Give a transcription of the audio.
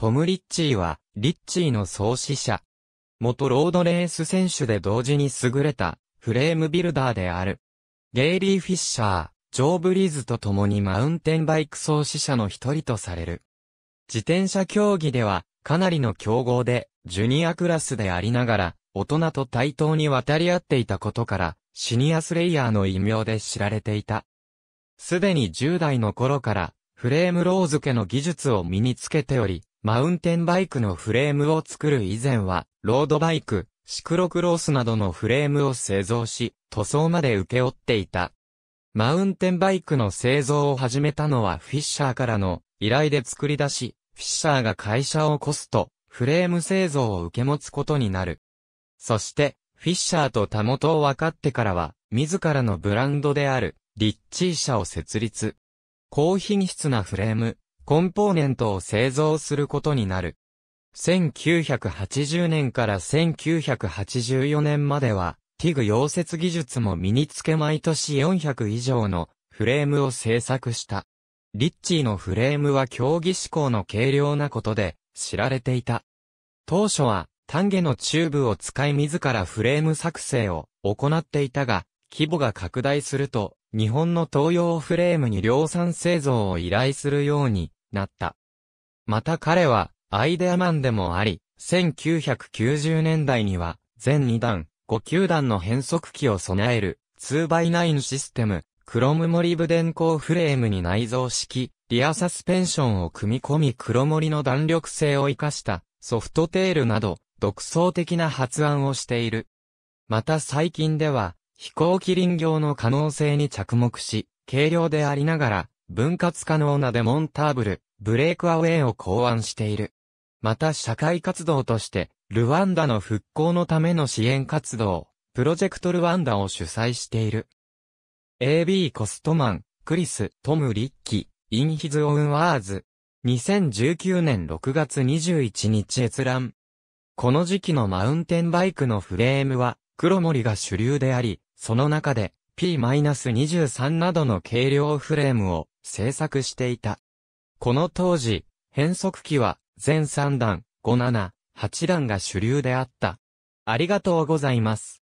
トム・リッチーは、リッチーの創始者。元ロードレース選手で同時に優れた、フレームビルダーである。ゲイリー・フィッシャー、ジョー・ブリーズと共にマウンテンバイク創始者の一人とされる。自転車競技では、かなりの競合で、ジュニアクラスでありながら、大人と対等に渡り合っていたことから、シニアスレイヤーの異名で知られていた。すでに10代の頃から、フレームロー付けの技術を身につけており、マウンテンバイクのフレームを作る以前は、ロードバイク、シクロクロースなどのフレームを製造し、塗装まで請け負っていた。マウンテンバイクの製造を始めたのはフィッシャーからの依頼で作り出し、フィッシャーが会社を起こすと、フレーム製造を受け持つことになる。そして、フィッシャーと田元を分かってからは、自らのブランドである、リッチー社を設立。高品質なフレーム、コンポーネントを製造することになる。1980年から1984年までは、ティグ溶接技術も身につけ毎年400以上のフレームを製作した。リッチーのフレームは競技志向の軽量なことで知られていた。当初は単下のチューブを使い自らフレーム作成を行っていたが、規模が拡大すると日本の東洋フレームに量産製造を依頼するようになった。また彼は、アイデアマンでもあり、1990年代には、全2段、5球段の変速機を備える、2x9 システム、クロム森部電光フレームに内蔵式、リアサスペンションを組み込み黒森の弾力性を生かしたソフトテールなど独創的な発案をしている。また最近では飛行機林業の可能性に着目し、軽量でありながら分割可能なデモンターブル、ブレイクアウェイを考案している。また社会活動として、ルワンダの復興のための支援活動、プロジェクトルワンダを主催している。AB コストマン、クリス、トム・リッキ、インヒズ・オン・ワーズ。2019年6月21日閲覧。この時期のマウンテンバイクのフレームは、黒森が主流であり、その中で、P-23 などの軽量フレームを制作していた。この当時、変速機は全3段、5、7、8段が主流であった。ありがとうございます。